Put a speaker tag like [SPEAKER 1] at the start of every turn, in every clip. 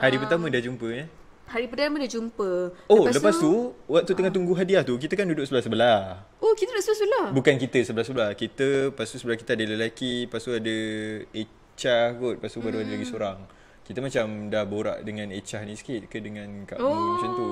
[SPEAKER 1] Hari um, pertama dah jumpa ya? Hari pertama dah jumpa. Oh, lepas, lepas tu, tu
[SPEAKER 2] waktu uh, tengah ah. tunggu hadiah tu, kita kan duduk sebelah-sebelah.
[SPEAKER 1] Oh, kita duduk sebelah-sebelah? Bukan
[SPEAKER 2] kita sebelah-sebelah. Kita, lepas tu sebelah kita ada lelaki, lepas tu ada Echa kot, lepas tu hmm. baru ada lagi hmm. seorang. Kita macam dah borak dengan Echa ni sikit ke dengan Kak Mu oh. macam tu.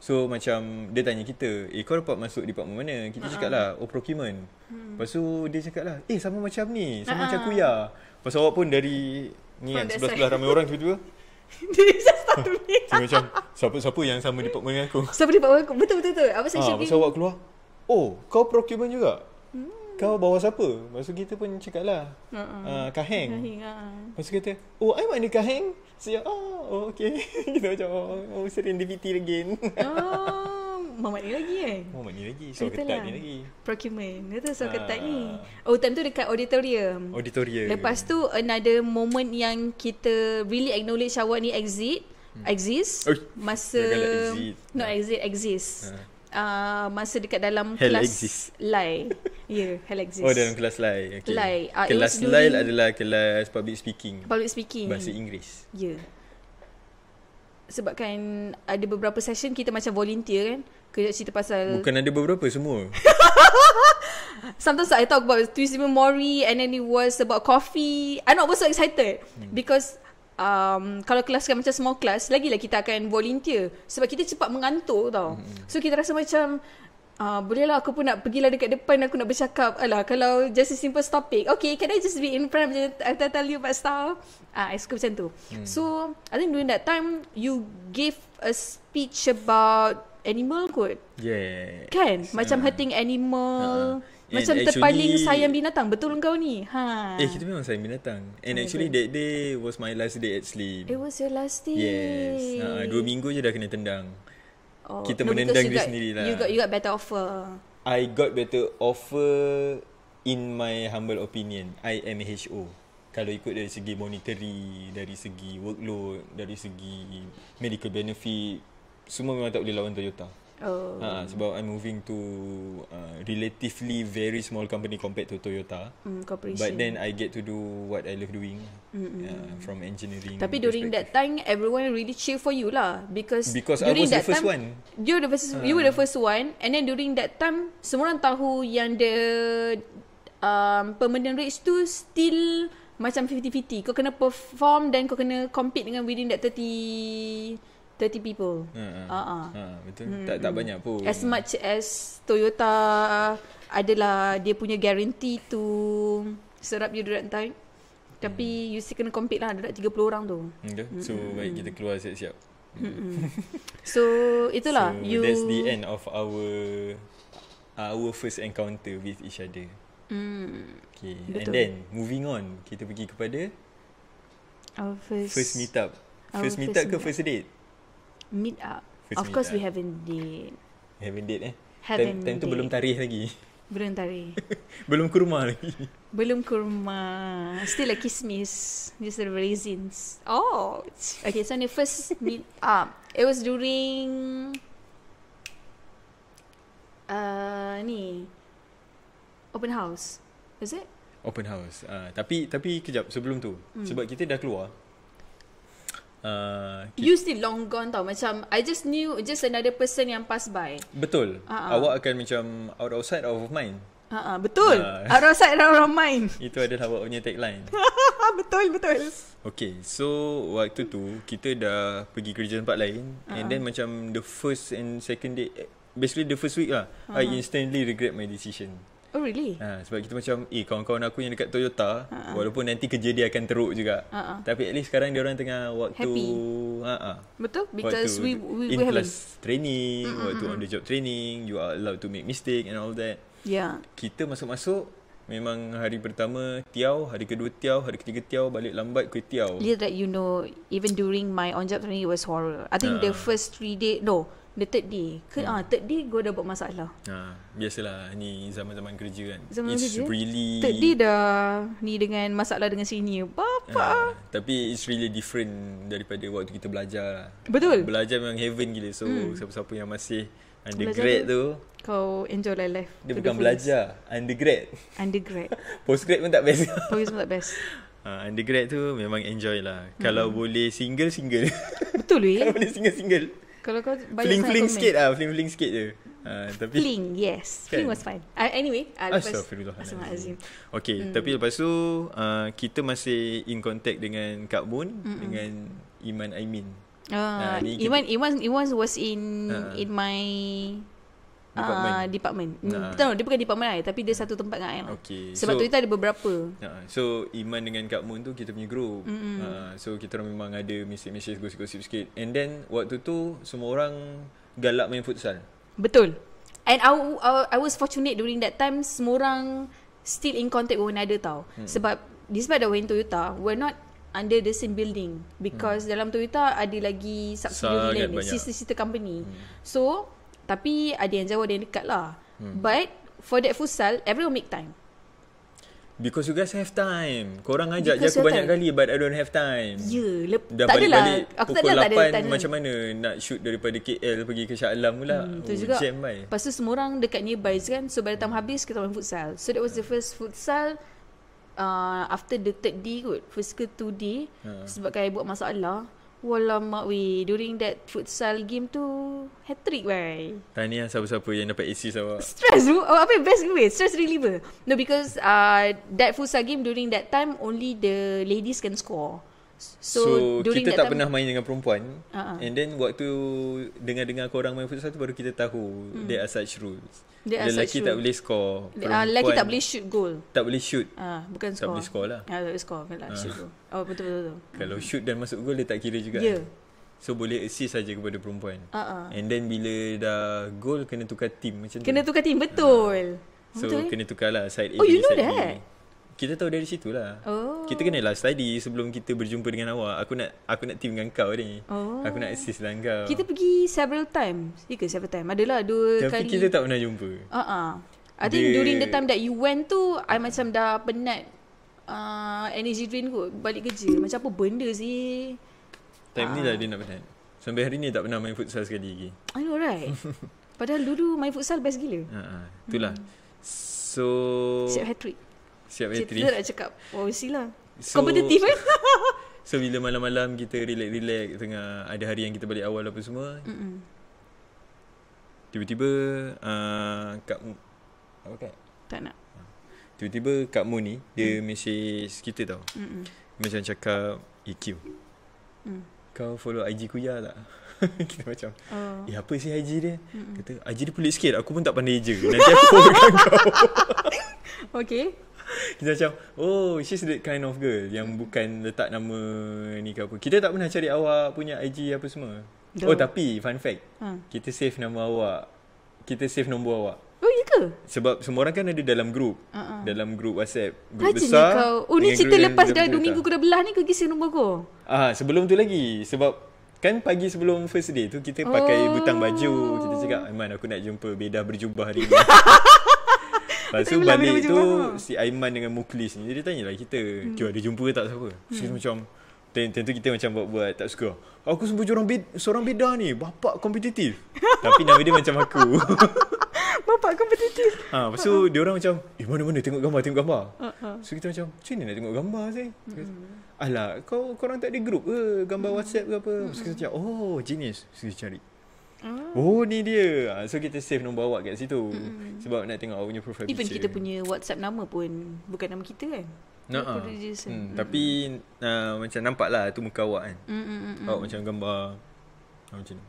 [SPEAKER 2] So macam dia tanya kita, eh kau dapat masuk department mana? Kita uh-huh. cakap lah, oh procurement. Hmm. Lepas tu dia cakap lah, eh sama macam ni, sama uh-huh. macam Kuya. Lepas tu awak pun dari ni kan, sebelah-sebelah ramai orang tiba-tiba. Dia
[SPEAKER 1] satu ni Dia macam
[SPEAKER 2] Siapa-siapa yang sama department dengan aku
[SPEAKER 1] Siapa di department aku Betul-betul Apa ah, section ha, Pasal awak
[SPEAKER 2] keluar Oh kau procurement juga hmm. Kau bawa siapa Maksud kita pun cakap lah
[SPEAKER 1] uh-uh. uh, ah, Kaheng Kaheng ha. uh.
[SPEAKER 2] Maksud kata Oh I mana Kaheng Saya so, oh, oh okay Kita macam Oh, oh serendipity again Oh Mamat ni lagi kan Mamat ni lagi So Itulah. ketat ni lah. lagi
[SPEAKER 1] Procurement Itu so ha. ketat ni ah. Oh time tu dekat auditorium Auditorium Lepas tu another moment yang kita Really acknowledge awak ni exit hmm. Exist Oish. Masa exit. Not ah. exit Exist ha. uh, Masa dekat dalam hell Kelas exist. lie Ya yeah, hell exist Oh dalam
[SPEAKER 2] kelas lie okay. Lie uh, Kelas lie adalah Kelas public speaking Public speaking Bahasa Inggeris
[SPEAKER 1] Yeah. Sebab Sebabkan ada beberapa session kita macam volunteer kan Kejap cerita pasal Bukan
[SPEAKER 2] ada beberapa semua
[SPEAKER 1] Sometimes I talk about Twisted memory And then it was about coffee I'm not so excited hmm. Because um, Kalau kelas kan macam small class Lagilah kita akan volunteer Sebab kita cepat mengantuk tau hmm. So kita rasa macam Uh, boleh lah aku pun nak pergi lah dekat depan aku nak bercakap Alah kalau just a simple topic Okay can I just be in front macam I tell you about stuff Ah, uh, suka macam tu hmm. So I think during that time You gave a speech about animal kot.
[SPEAKER 2] Yeah. Kan? So, macam
[SPEAKER 1] hurting animal. Uh, macam actually, terpaling sayang binatang. Betul kau ni? Ha. Eh,
[SPEAKER 2] kita memang sayang binatang. And oh actually, that day was my last day at sleep. It
[SPEAKER 1] was your last day. Yes. Uh, dua
[SPEAKER 2] minggu je dah kena tendang. Oh, kita no, menendang diri sendirilah. You got, you got
[SPEAKER 1] better offer.
[SPEAKER 2] I got better offer in my humble opinion. I am HO. Kalau ikut dari segi monetary, dari segi workload, dari segi medical benefit, semua memang tak boleh lawan Toyota. Oh. Ha, sebab I'm moving to uh, relatively very small company compared to Toyota.
[SPEAKER 1] Mm, But then I
[SPEAKER 2] get to do what I love doing.
[SPEAKER 1] Uh,
[SPEAKER 2] from engineering. Tapi during
[SPEAKER 1] that time, everyone really cheer for you lah because because during I was that the first time, you the first, uh. you were the ah. first one, and then during that time, semua orang tahu yang the um, permanent rates tu still macam 50-50. Kau kena perform dan kau kena compete dengan within that 30 Thirty people. Hmm, hmm. Ah, ah. Uh. betul. mm Tak tak hmm. banyak pun. As much as Toyota adalah dia punya guarantee to serap you during time. Tapi mm. you still kena compete lah. Ada tak 30 orang tu. Okay. So, mm baik
[SPEAKER 2] kita keluar siap-siap.
[SPEAKER 1] Mm-hmm. so, itulah. So, you... that's the
[SPEAKER 2] end of our our first encounter with each other. Mm. Okay. Betul. And then, moving on. Kita pergi kepada...
[SPEAKER 1] Our first... First meetup. First meetup ke first date? meet up. First of meet course up. we haven't a date.
[SPEAKER 2] Have a date eh? Have ten, ten tu belum tarikh lagi.
[SPEAKER 1] Belum tarikh.
[SPEAKER 2] belum kurma lagi.
[SPEAKER 1] Belum kurma. Still a like kismis. Just the raisins. Oh. Okay, so the first meet up. It was during... Uh, ni. Open house. Is it?
[SPEAKER 2] Open house. Uh, tapi tapi kejap sebelum tu. Mm. Sebab kita dah keluar. Uh,
[SPEAKER 1] you still long gone tau Macam I just knew Just another person yang pass by
[SPEAKER 2] Betul uh-uh. Awak akan macam Out of sight Out of mind
[SPEAKER 1] uh-uh. Betul uh. Out of sight Out of mind
[SPEAKER 2] Itu adalah awak punya tagline
[SPEAKER 1] Betul betul
[SPEAKER 2] Okay So Waktu tu Kita dah Pergi kerja tempat lain uh-uh. And uh-huh. then macam The first and second day eh, Basically the first week lah uh-huh. I instantly regret my decision
[SPEAKER 1] Oh really? Ha,
[SPEAKER 2] sebab kita macam eh kawan-kawan aku yang dekat Toyota uh-uh. walaupun nanti kerja dia akan teruk juga. Uh-uh. Tapi at least sekarang dia orang tengah waktu ha uh
[SPEAKER 1] Betul? Because waktu we we, we have
[SPEAKER 2] training, mm-hmm. waktu on the job training, you are allowed to make mistake and all that. Yeah. Kita masuk-masuk memang hari pertama tiau, hari kedua tiau, hari ketiga tiau, balik lambat ke tiau. Yeah
[SPEAKER 1] that you know even during my on job training it was horror. I think uh-huh. the first three day no, The third day Ke, hmm. ah, Third day gue dah buat masalah
[SPEAKER 2] ha, Biasalah Ni zaman-zaman kerja kan Zaman it's kerja really... Third day
[SPEAKER 1] dah Ni dengan masalah dengan senior
[SPEAKER 2] Bapa ha, Tapi it's really different Daripada waktu kita belajar lah. Betul Belajar memang heaven gila So hmm. siapa-siapa yang masih Undergrad tu
[SPEAKER 1] Kau enjoy life Dia bukan difference. belajar Undergrad Undergrad
[SPEAKER 2] Postgrad pun tak best
[SPEAKER 1] Postgrad pun tak best
[SPEAKER 2] Uh, ha, undergrad tu memang enjoy lah hmm. Kalau boleh single, single
[SPEAKER 1] Betul weh Kalau
[SPEAKER 2] boleh single, single
[SPEAKER 1] kalau kau banyak fling fling sikit ah,
[SPEAKER 2] fling fling sikit je. Uh, tapi fling, yes. Kan? Fling was fine.
[SPEAKER 1] Uh, anyway, uh, lepas Astagfirullah. Okay, mm. tapi
[SPEAKER 2] lepas tu uh, kita masih in contact dengan Kak Moon Mm-mm. dengan Iman Aimin.
[SPEAKER 1] Uh, nah, Iman, Iman, Iman was in uh. in my department. Uh, department. Hmm, nah. dia bukan department lah, tapi dia satu tempat dengan I lah. Sebab so, tu kita ada beberapa. Nah.
[SPEAKER 2] Ya, so, Iman dengan Kak Moon tu kita punya group. Mm-hmm. Uh, so, kita memang ada mesej-mesej gosip-gosip sikit. And then, waktu tu semua orang galak main futsal.
[SPEAKER 1] Betul. And I, I, I was fortunate during that time semua orang still in contact with one another tau. Hmm. Sebab despite the way in Toyota, we're not under the same building. Because hmm. dalam Toyota ada lagi subsidiary kan lain, sister-sister company. Hmm. So, tapi ada yang jauh, ada yang dekat lah. Hmm. But for that futsal, everyone make time.
[SPEAKER 2] Because you guys have time. Korang ajak Because je aku banyak time. kali but I don't have time. Ya, yeah, lep- tak balik adalah. Balik aku tak adalah, 8, tak ada, macam mana nak shoot daripada KL pergi ke Shah Alam pula. Hmm, oh, juga. Jam, bye. Lepas
[SPEAKER 1] tu semua orang dekat nearby kan. So, by the time habis, kita main futsal. So, that was the first futsal. Uh, after the third day kot. First ke two day. Uh. Ha. Sebab kaya buat masalah. Walamak weh During that futsal game tu Hat-trick wey
[SPEAKER 2] Tahniah siapa-siapa yang dapat assist awak
[SPEAKER 1] Stress tu oh, Apa best gue Stress reliever No because uh, That futsal game during that time Only the ladies can score So, so kita tak pernah
[SPEAKER 2] main dengan perempuan uh-huh. And then waktu Dengar-dengar korang main futsal tu Baru kita tahu mm. There are such rules are Lelaki such rule. tak boleh score Lelaki tak boleh shoot goal Tak boleh shoot uh, Bukan score Tak boleh score lah Tak
[SPEAKER 1] boleh score Kalau shoot goal Oh betul-betul Kalau
[SPEAKER 2] shoot dan masuk goal Dia tak kira juga yeah. So boleh assist saja kepada perempuan uh-huh. And then bila dah goal Kena tukar team macam kena tu
[SPEAKER 1] Kena tukar team betul uh. So betul,
[SPEAKER 2] kena tukar lah Side A Oh you know that kita tahu dari situ lah. Oh. Kita kena lah study sebelum kita berjumpa dengan awak. Aku nak aku nak team dengan kau ni. Oh. Aku nak assist dengan kau. Kita
[SPEAKER 1] pergi several time. Ya ke several time? Adalah dua Tapi kali. Tapi kita tak pernah jumpa. Uh uh I think The... during the time that you went tu, I macam dah penat uh, energy drain kot. Balik kerja. Macam apa benda sih.
[SPEAKER 2] Time uh. ni lah dia nak penat. Sampai hari ni tak pernah main futsal sekali lagi.
[SPEAKER 1] I know right. Padahal dulu main futsal best gila.
[SPEAKER 2] Uh-uh. Itulah. Hmm. So... Siap hat-trick. Siap bateri eh, Cerita nak
[SPEAKER 1] cakap Obviously oh, lah so, Kompetitif kan
[SPEAKER 2] So bila malam-malam kita relax-relax Tengah ada hari yang kita balik awal apa semua Tiba-tiba uh, Kak Mu
[SPEAKER 1] Apa Kak? Tak nak ah.
[SPEAKER 2] Tiba-tiba Kak Mu ni Dia mm. mesej kita tau Mm-mm. Macam cakap EQ mm. Kau follow IG Kuya tak? kita macam oh. Eh apa sih IG dia? Mm-mm. Kata IG dia pelik sikit Aku pun tak pandai je Nanti aku follow kau Okay kita macam Oh she's the kind of girl Yang bukan letak nama Ni ke apa Kita tak pernah cari awak Punya IG apa semua Do. Oh tapi Fun fact hmm. Kita save nama awak Kita save nombor awak Oh iya ke? Sebab semua orang kan ada dalam group uh-uh. Dalam group whatsapp Group Haji besar kau. Oh ni cerita lepas dah Dua minggu kau
[SPEAKER 1] dah belah ni Kau kisah nombor kau
[SPEAKER 2] Ah Sebelum tu lagi Sebab Kan pagi sebelum first day tu Kita oh. pakai butang baju Kita cakap Aiman aku nak jumpa Beda berjubah hari ni Lepas tu balik tu Si Aiman dengan Muklis ni tanya lah kita hmm. Kau ada jumpa ke tak siapa Sekarang hmm. macam Tentu kita macam buat-buat tak suka Aku sebut seorang, bid, seorang bida ni Bapak kompetitif Tapi nama dia macam aku Bapak kompetitif ha, Lepas tu uh-uh. dia orang macam Eh mana-mana tengok gambar Tengok gambar uh-huh. So kita macam Macam mana nak tengok gambar sih uh-huh. Alah kau korang tak ada grup ke Gambar uh-huh. whatsapp ke apa uh-huh. macam Oh jenis So cari Oh, oh ni dia. Ah, so kita save nombor awak kat situ. Mm-hmm. Sebab nak tengok awak punya profile picture. Even kita
[SPEAKER 1] punya WhatsApp nama pun bukan nama kita kan. Nah, ah. hmm, mm. Tapi
[SPEAKER 2] uh, macam nampak lah tu muka awak kan. Mm-mm-mm. Hmm, hmm, awak hmm. macam gambar uh, macam ni.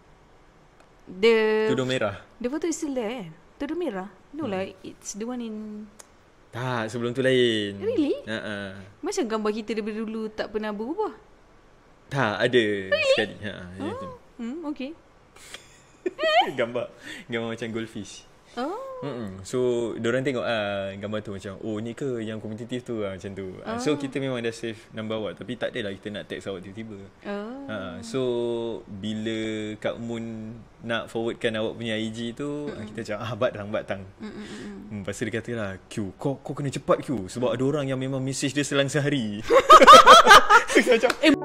[SPEAKER 1] The, Tudung merah. The photo is still there. Eh? Tudung merah. No hmm. lah. It's the one in...
[SPEAKER 2] Tak, sebelum tu lain. Really? Uh-uh.
[SPEAKER 1] Macam gambar kita daripada dulu tak pernah berubah.
[SPEAKER 2] Tak, ada really? sekali. Ha, ha ya, oh, ya, hmm, okay. gambar gambar macam goldfish. Oh. Mm-mm. So diorang tengok ah uh, gambar tu macam oh ni ke yang kompetitif tu uh, macam tu. Uh, So ah. kita memang dah save number awak tapi tak adalah kita nak text awak tiba-tiba. Oh. Uh, so bila Kak Moon nak forwardkan awak punya IG tu Mm-mm. kita cakap ah batang batang. Mm-mm. Hmm pasal dia kata lah Q kau kau kena cepat Q sebab ada orang yang memang message dia selang sehari.
[SPEAKER 1] macam, eh.